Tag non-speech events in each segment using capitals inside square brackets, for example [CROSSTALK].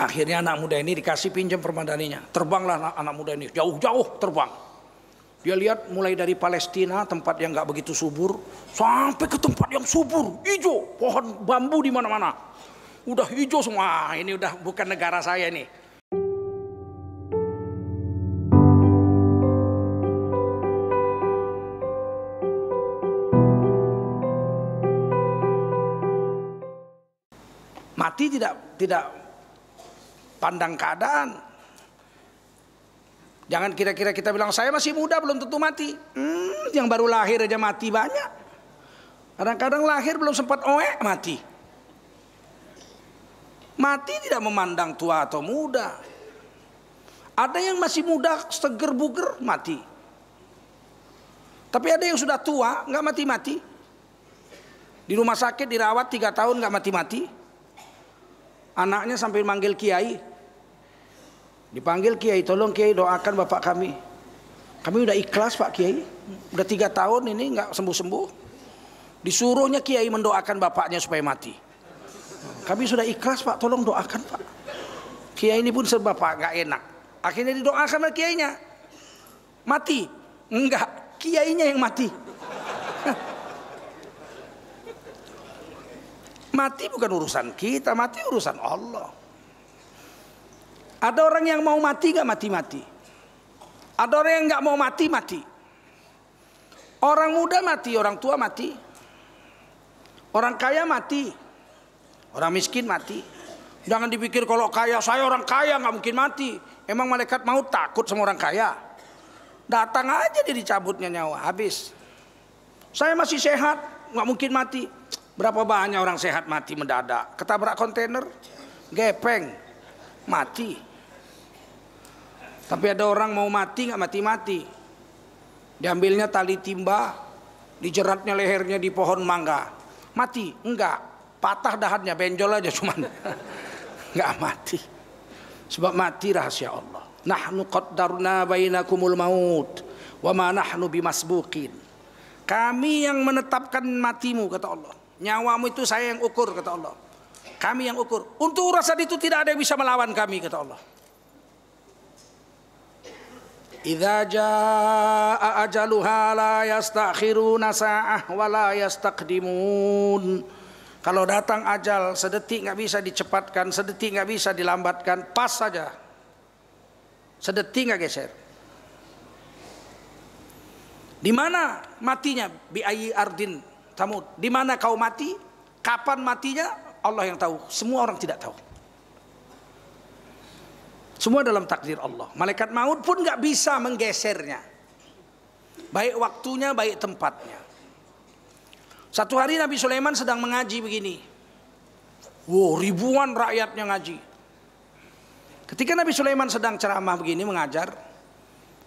Akhirnya anak muda ini dikasih pinjam permadaninya. Terbanglah anak, anak muda ini jauh-jauh terbang. Dia lihat mulai dari Palestina tempat yang nggak begitu subur sampai ke tempat yang subur, hijau, pohon bambu di mana-mana. Udah hijau semua. Ah, ini udah bukan negara saya ini. Mati tidak tidak pandang keadaan. Jangan kira-kira kita bilang saya masih muda belum tentu mati. Hmm, yang baru lahir aja mati banyak. Kadang-kadang lahir belum sempat oek mati. Mati tidak memandang tua atau muda. Ada yang masih muda seger buger mati. Tapi ada yang sudah tua nggak mati-mati. Di rumah sakit dirawat tiga tahun nggak mati-mati. Anaknya sampai manggil kiai, Dipanggil Kiai, tolong Kiai doakan bapak kami. Kami udah ikhlas Pak Kiai, udah tiga tahun ini nggak sembuh-sembuh. Disuruhnya Kiai mendoakan bapaknya supaya mati. Kami sudah ikhlas Pak, tolong doakan Pak. Kiai ini pun serba Pak nggak enak. Akhirnya didoakan oleh Kiainya. Mati? Enggak, Kiainya yang mati. mati bukan urusan kita, mati urusan Allah. Ada orang yang mau mati gak mati-mati. Ada orang yang gak mau mati, mati. Orang muda mati, orang tua mati. Orang kaya mati. Orang miskin mati. Jangan dipikir kalau kaya, saya orang kaya gak mungkin mati. Emang malaikat mau takut sama orang kaya? Datang aja dia dicabutnya nyawa, habis. Saya masih sehat, gak mungkin mati. Berapa banyak orang sehat mati mendadak, ketabrak kontainer, gepeng, mati. Tapi ada orang mau mati nggak mati-mati. Diambilnya tali timba, dijeratnya lehernya di pohon mangga. Mati? Enggak. Patah dahannya, benjol aja cuman. Enggak [LAUGHS] mati. Sebab mati rahasia Allah. Nahnu qaddarna bainakumul maut wa ma nahnu bimasbuqin. Kami yang menetapkan matimu kata Allah. Nyawamu itu saya yang ukur kata Allah. Kami yang ukur. Untuk urusan itu tidak ada yang bisa melawan kami kata Allah. Idza jaa ajaluha la yastakhiruna sa'ah wa la yastaqdimun. Kalau datang ajal sedetik nggak bisa dicepatkan, sedetik nggak bisa dilambatkan, pas saja. Sedetik nggak geser. Di mana matinya bi ardin tamut. Di mana kau mati? Kapan matinya? Allah yang tahu. Semua orang tidak tahu. Semua dalam takdir Allah. Malaikat maut pun nggak bisa menggesernya. Baik waktunya, baik tempatnya. Satu hari Nabi Sulaiman sedang mengaji begini. Wow, ribuan rakyatnya ngaji. Ketika Nabi Sulaiman sedang ceramah begini mengajar,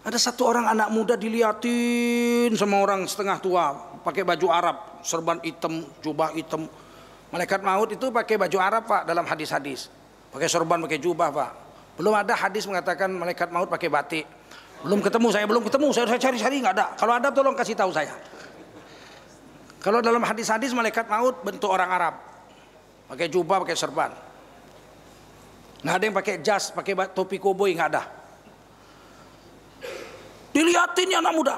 ada satu orang anak muda diliatin sama orang setengah tua, pakai baju Arab, serban hitam, jubah hitam. Malaikat maut itu pakai baju Arab, Pak, dalam hadis-hadis. Pakai serban, pakai jubah, Pak. Belum ada hadis mengatakan malaikat maut pakai batik. Belum ketemu saya, belum ketemu saya, saya cari-cari nggak ada. Kalau ada tolong kasih tahu saya. Kalau dalam hadis-hadis malaikat maut bentuk orang Arab, pakai jubah, pakai serban. Nggak ada yang pakai jas, pakai topi koboi nggak ada. Dilihatin ya anak muda.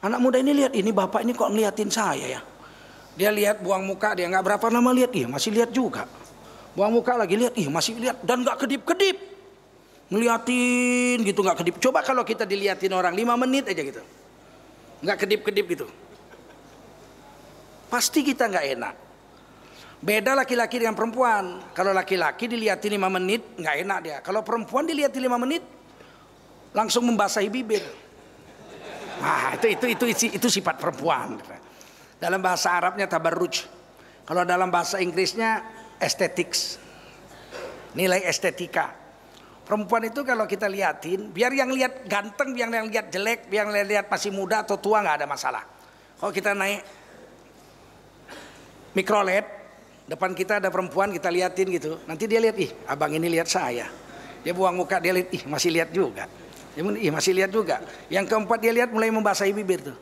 Anak muda ini lihat ini bapak ini kok ngeliatin saya ya. Dia lihat buang muka dia nggak berapa lama lihat dia masih lihat juga. Buang muka lagi lihat, ih masih lihat dan nggak kedip-kedip. Ngeliatin gitu nggak kedip. Coba kalau kita diliatin orang 5 menit aja gitu. Nggak kedip-kedip gitu. Pasti kita nggak enak. Beda laki-laki dengan perempuan. Kalau laki-laki diliatin 5 menit nggak enak dia. Kalau perempuan diliatin 5 menit langsung membasahi bibir. Nah, itu itu itu itu, itu sifat perempuan. Dalam bahasa Arabnya tabarruj. Kalau dalam bahasa Inggrisnya Estetik, nilai estetika. Perempuan itu kalau kita liatin, biar yang lihat ganteng, biar yang lihat jelek, biar yang lihat masih muda atau tua nggak ada masalah. Kalau kita naik mikrolet, depan kita ada perempuan kita liatin gitu, nanti dia lihat ih abang ini lihat saya, dia buang muka dia lihat ih masih lihat juga, dia ih masih lihat juga. Yang keempat dia lihat mulai membasahi bibir tuh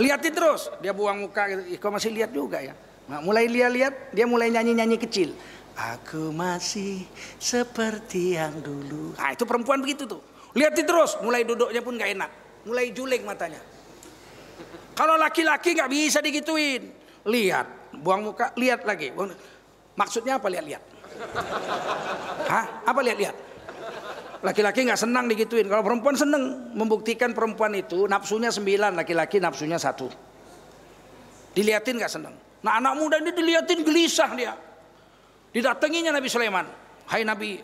liatin terus dia buang muka gitu kau masih lihat juga ya nah, mulai lihat lihat dia mulai nyanyi nyanyi kecil aku masih seperti yang dulu Ah itu perempuan begitu tuh liatin terus mulai duduknya pun gak enak mulai juling matanya kalau laki-laki nggak bisa digituin lihat buang muka lihat lagi maksudnya apa lihat-lihat Hah? apa lihat-lihat Laki-laki nggak senang digituin. Kalau perempuan seneng membuktikan perempuan itu nafsunya sembilan, laki-laki nafsunya satu. Diliatin nggak seneng. Nah anak muda ini diliatin gelisah dia. Didatenginya Nabi Sulaiman. Hai Nabi,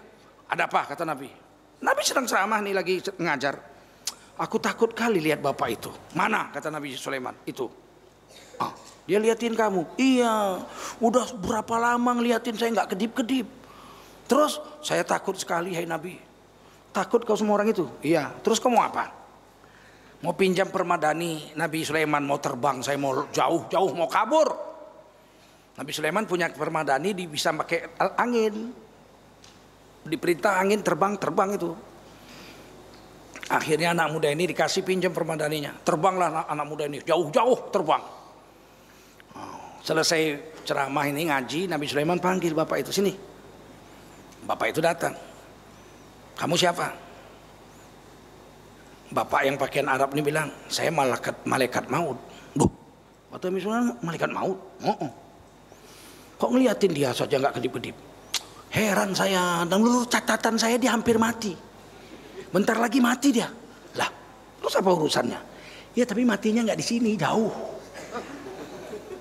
ada apa kata Nabi? Nabi sedang ceramah nih lagi ngajar. Aku takut kali lihat bapak itu. Mana kata Nabi Sulaiman? Itu. Ah, dia liatin kamu. Iya, udah berapa lama ngeliatin saya nggak kedip-kedip. Terus saya takut sekali hai Nabi. Takut kau semua orang itu? Iya. Terus kau mau apa? Mau pinjam permadani Nabi Sulaiman mau terbang, saya mau jauh-jauh mau kabur. Nabi Sulaiman punya permadani di bisa pakai angin. Diperintah angin terbang-terbang itu. Akhirnya anak muda ini dikasih pinjam permadaninya. Terbanglah anak, anak muda ini jauh-jauh terbang. Oh, selesai ceramah ini ngaji, Nabi Sulaiman panggil bapak itu sini. Bapak itu datang. Kamu siapa? Bapak yang pakaian Arab ini bilang, saya malaikat malaikat maut. Duh, waktu misalnya malaikat maut. Oh, oh. Kok ngeliatin dia saja nggak kedip-kedip? Heran saya, dan lu catatan saya dia hampir mati. Bentar lagi mati dia. Lah, terus apa urusannya? Ya tapi matinya nggak di sini, jauh.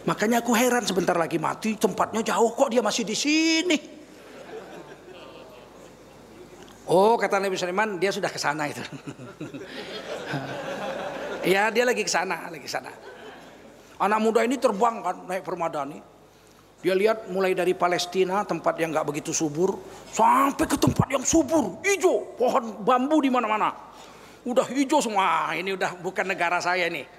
Makanya aku heran sebentar lagi mati, tempatnya jauh kok dia masih di sini. Oh kata Nabi Sulaiman dia sudah ke sana itu. [LAUGHS] ya dia lagi ke sana, lagi ke sana. Anak muda ini terbang kan naik permadani. Dia lihat mulai dari Palestina tempat yang nggak begitu subur sampai ke tempat yang subur, hijau, pohon bambu di mana-mana. Udah hijau semua. Ah, ini udah bukan negara saya nih.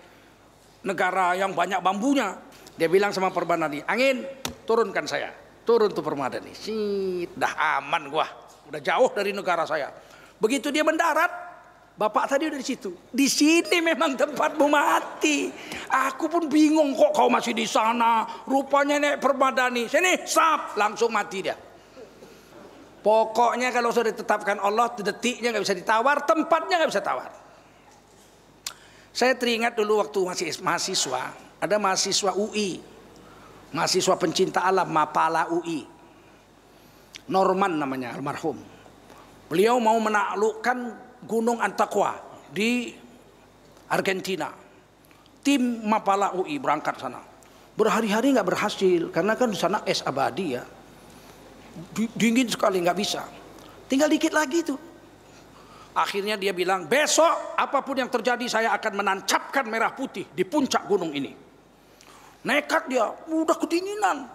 Negara yang banyak bambunya. Dia bilang sama permadani, angin turunkan saya. Turun tuh permadani. Sih, dah aman gua udah jauh dari negara saya. Begitu dia mendarat, bapak tadi udah di situ. Di sini memang tempatmu mati. Aku pun bingung kok kau masih di sana. Rupanya nek permadani. Sini, sap, langsung mati dia. Pokoknya kalau sudah ditetapkan Allah, detiknya nggak bisa ditawar, tempatnya nggak bisa tawar. Saya teringat dulu waktu masih mahasiswa, ada mahasiswa UI, mahasiswa pencinta alam Mapala UI. Norman namanya almarhum. Beliau mau menaklukkan Gunung Antakwa di Argentina. Tim Mapala UI berangkat sana. Berhari-hari nggak berhasil karena kan di sana es abadi ya. Dingin sekali nggak bisa. Tinggal dikit lagi tuh. Akhirnya dia bilang, besok apapun yang terjadi saya akan menancapkan merah putih di puncak gunung ini. Nekat dia, udah kedinginan.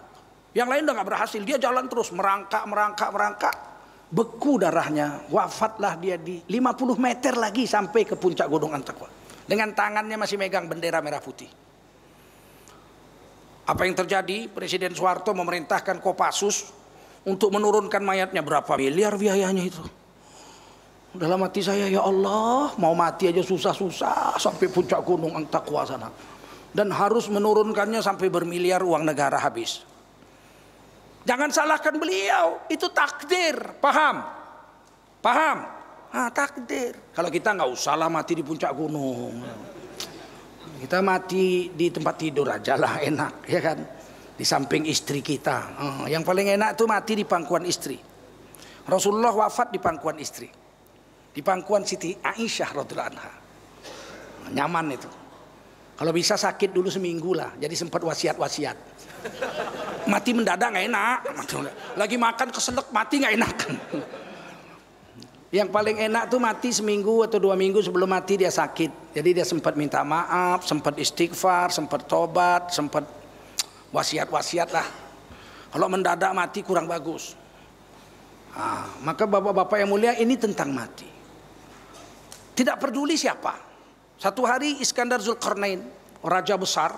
Yang lain udah gak berhasil. Dia jalan terus merangkak, merangkak, merangkak. Beku darahnya. Wafatlah dia di 50 meter lagi sampai ke puncak Gunung Antakwa. Dengan tangannya masih megang bendera merah putih. Apa yang terjadi? Presiden Soeharto memerintahkan Kopassus untuk menurunkan mayatnya berapa miliar biayanya itu. Dalam hati saya ya Allah mau mati aja susah-susah sampai puncak gunung Antakwa sana. Dan harus menurunkannya sampai bermiliar uang negara habis. Jangan salahkan beliau, itu takdir, paham? Paham? Ah, takdir. Kalau kita nggak usahlah mati di puncak gunung. Kita mati di tempat tidur aja lah enak, ya kan? Di samping istri kita. yang paling enak itu mati di pangkuan istri. Rasulullah wafat di pangkuan istri. Di pangkuan Siti Aisyah radhiallahu anha. Nyaman itu. Kalau bisa sakit dulu seminggu lah, jadi sempat wasiat-wasiat mati mendadak nggak enak lagi makan keselak mati nggak enak yang paling enak tuh mati seminggu atau dua minggu sebelum mati dia sakit jadi dia sempat minta maaf sempat istighfar sempat tobat sempat wasiat-wasiat lah kalau mendadak mati kurang bagus nah, maka bapak-bapak yang mulia ini tentang mati tidak peduli siapa satu hari Iskandar Zulkarnain raja besar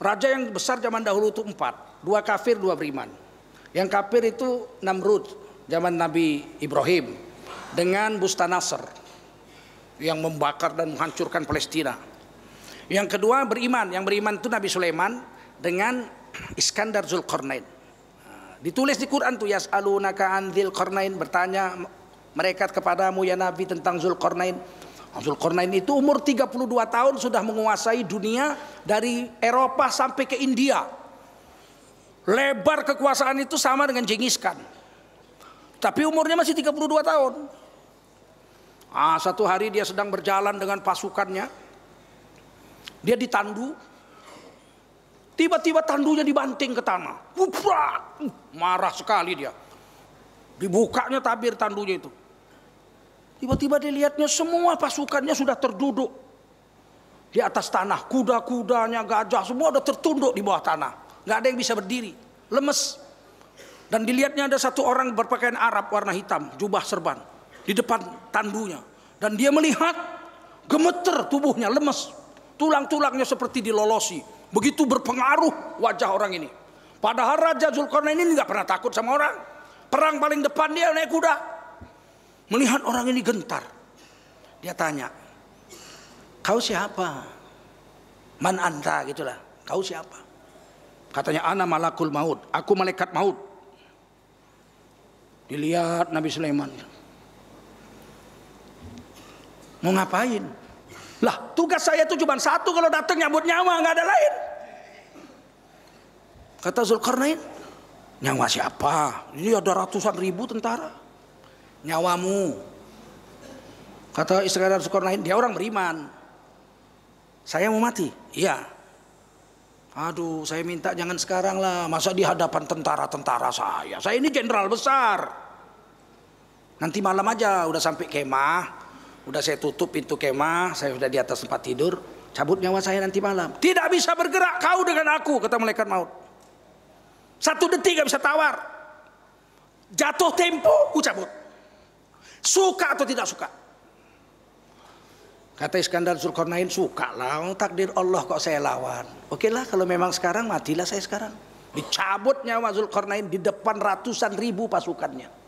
raja yang besar zaman dahulu itu empat dua kafir dua beriman. Yang kafir itu Namrud zaman Nabi Ibrahim dengan Busta Nasr yang membakar dan menghancurkan Palestina. Yang kedua beriman, yang beriman itu Nabi Sulaiman dengan Iskandar Zulkarnain. Nah, ditulis di Quran tuh yas'alunaka anzil qarnain bertanya mereka kepadamu ya Nabi tentang Zulkarnain. Nah, Zulkarnain itu umur 32 tahun sudah menguasai dunia dari Eropa sampai ke India Lebar kekuasaan itu sama dengan Genghis Khan. Tapi umurnya masih 32 tahun. Ah, satu hari dia sedang berjalan dengan pasukannya. Dia ditandu. Tiba-tiba tandunya dibanting ke tanah. Wuprak! Uh, marah sekali dia. Dibukanya tabir tandunya itu. Tiba-tiba dilihatnya semua pasukannya sudah terduduk. Di atas tanah, kuda-kudanya, gajah, semua sudah tertunduk di bawah tanah nggak ada yang bisa berdiri, lemes. Dan dilihatnya ada satu orang berpakaian Arab warna hitam, jubah serban di depan tandunya. Dan dia melihat gemeter tubuhnya, lemes. Tulang-tulangnya seperti dilolosi. Begitu berpengaruh wajah orang ini. Padahal Raja Zulkarnain ini nggak pernah takut sama orang. Perang paling depan dia naik kuda. Melihat orang ini gentar. Dia tanya, kau siapa? Man anta gitulah. Kau siapa? Katanya ana malakul maut, aku malaikat maut. Dilihat Nabi Sulaiman. Mau ngapain? Lah tugas saya itu cuma satu kalau datang nyambut nyawa nggak ada lain. Kata Zulkarnain, nyawa siapa? Ini ada ratusan ribu tentara. Nyawamu. Kata Iskandar Zulkarnain, dia orang beriman. Saya mau mati. Iya. Aduh, saya minta jangan sekarang lah. Masa di hadapan tentara-tentara saya. Saya ini jenderal besar. Nanti malam aja udah sampai kemah. Udah saya tutup pintu kemah. Saya sudah di atas tempat tidur. Cabut nyawa saya nanti malam. Tidak bisa bergerak kau dengan aku, kata malaikat maut. Satu detik gak bisa tawar. Jatuh tempo, ku cabut. Suka atau tidak suka. Kata Iskandar Zulkarnain suka lah oh, takdir Allah kok saya lawan. Oke lah kalau memang sekarang matilah saya sekarang. Dicabut nyawa Zulkarnain di depan ratusan ribu pasukannya.